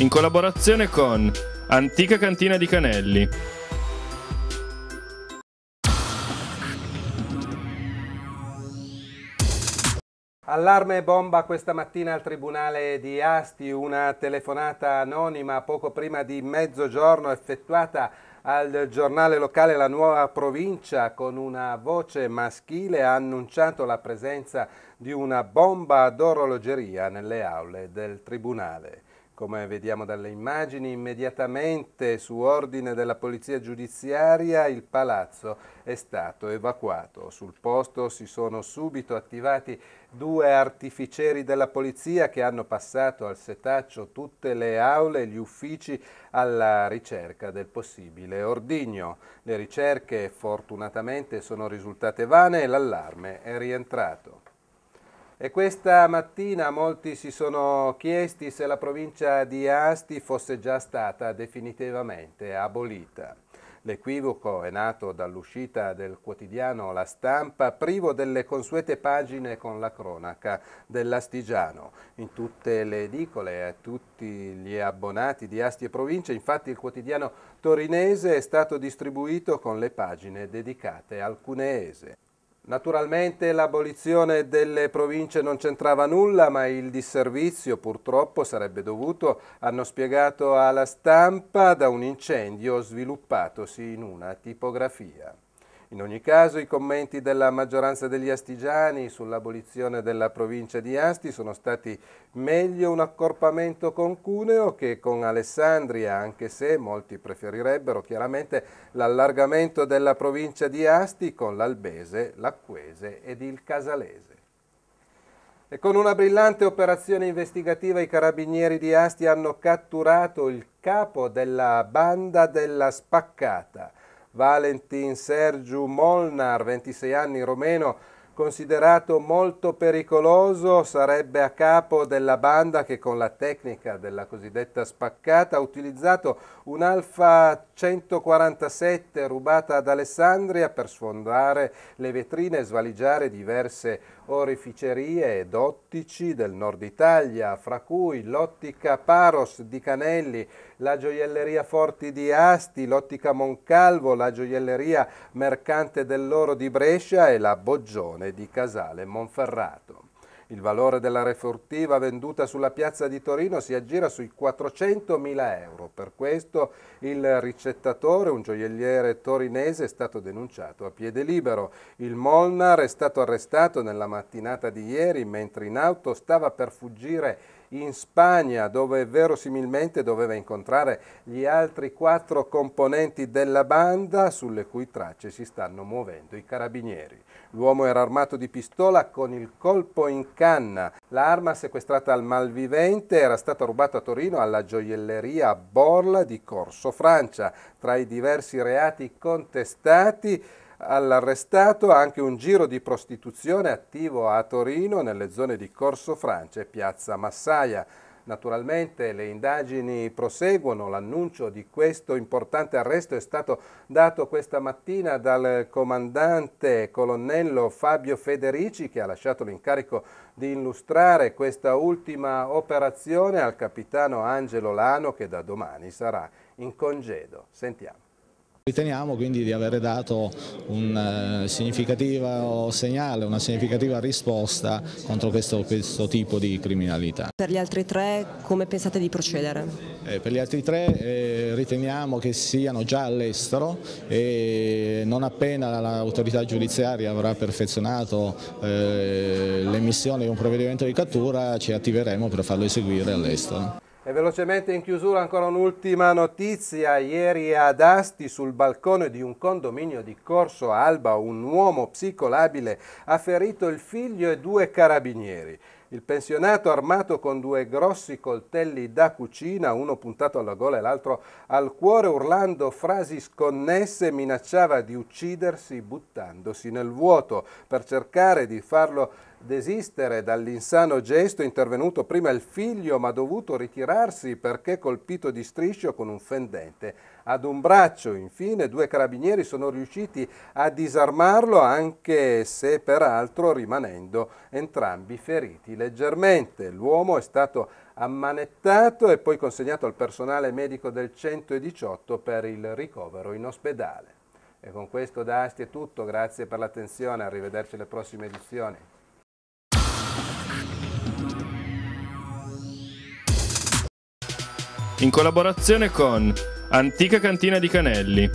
in collaborazione con Antica Cantina di Canelli. Allarme bomba questa mattina al Tribunale di Asti, una telefonata anonima poco prima di mezzogiorno effettuata al giornale locale La Nuova Provincia con una voce maschile ha annunciato la presenza di una bomba d'orologeria nelle aule del Tribunale come vediamo dalle immagini, immediatamente su ordine della polizia giudiziaria il palazzo è stato evacuato. Sul posto si sono subito attivati due artificieri della polizia che hanno passato al setaccio tutte le aule e gli uffici alla ricerca del possibile ordigno. Le ricerche fortunatamente sono risultate vane e l'allarme è rientrato. E questa mattina molti si sono chiesti se la provincia di Asti fosse già stata definitivamente abolita. L'equivoco è nato dall'uscita del quotidiano La Stampa, privo delle consuete pagine con la cronaca dell'Astigiano. In tutte le edicole e a tutti gli abbonati di Asti e Provincia, infatti il quotidiano torinese è stato distribuito con le pagine dedicate al cuneese. Naturalmente l'abolizione delle province non c'entrava nulla, ma il disservizio purtroppo sarebbe dovuto, hanno spiegato alla stampa, da un incendio sviluppatosi in una tipografia. In ogni caso i commenti della maggioranza degli astigiani sull'abolizione della provincia di Asti sono stati meglio un accorpamento con Cuneo che con Alessandria, anche se molti preferirebbero chiaramente l'allargamento della provincia di Asti con l'Albese, l'Acquese ed il Casalese. E con una brillante operazione investigativa i carabinieri di Asti hanno catturato il capo della banda della spaccata – Valentin Sergiu Molnar, 26 anni romeno, considerato molto pericoloso, sarebbe a capo della banda che con la tecnica della cosiddetta spaccata ha utilizzato un Alfa 147 rubata ad Alessandria per sfondare le vetrine e svaligiare diverse orificerie ed ottici del nord Italia, fra cui l'ottica Paros di Canelli, la gioielleria Forti di Asti, l'ottica Moncalvo, la gioielleria Mercante dell'Oro di Brescia e la Boggione di Casale Monferrato. Il valore della refurtiva venduta sulla piazza di Torino si aggira sui 400.000 euro. Per questo il ricettatore, un gioielliere torinese, è stato denunciato a piede libero. Il Molnar è stato arrestato nella mattinata di ieri mentre in auto stava per fuggire in Spagna dove verosimilmente doveva incontrare gli altri quattro componenti della banda sulle cui tracce si stanno muovendo i carabinieri. L'uomo era armato di pistola con il colpo in canna. L'arma sequestrata al malvivente era stata rubata a Torino alla gioielleria Borla di Corso Francia. Tra i diversi reati contestati all'arrestato anche un giro di prostituzione attivo a Torino nelle zone di Corso Francia e Piazza Massaia. Naturalmente le indagini proseguono, l'annuncio di questo importante arresto è stato dato questa mattina dal comandante colonnello Fabio Federici che ha lasciato l'incarico di illustrare questa ultima operazione al capitano Angelo Lano che da domani sarà in congedo. Sentiamo. Riteniamo quindi di avere dato un eh, significativo segnale, una significativa risposta contro questo, questo tipo di criminalità. Per gli altri tre come pensate di procedere? Eh, per gli altri tre eh, riteniamo che siano già all'estero e non appena l'autorità giudiziaria avrà perfezionato eh, l'emissione di un provvedimento di cattura ci attiveremo per farlo eseguire all'estero. E velocemente in chiusura ancora un'ultima notizia. Ieri ad Asti sul balcone di un condominio di Corso Alba un uomo psicolabile ha ferito il figlio e due carabinieri. Il pensionato armato con due grossi coltelli da cucina, uno puntato alla gola e l'altro al cuore, urlando frasi sconnesse, minacciava di uccidersi buttandosi nel vuoto per cercare di farlo desistere dall'insano gesto intervenuto prima il figlio ma dovuto ritirarsi perché colpito di striscio con un fendente. Ad un braccio infine due carabinieri sono riusciti a disarmarlo anche se peraltro rimanendo entrambi feriti leggermente. L'uomo è stato ammanettato e poi consegnato al personale medico del 118 per il ricovero in ospedale. E con questo da Asti è tutto, grazie per l'attenzione, arrivederci alle prossime edizioni. in collaborazione con Antica Cantina di Canelli,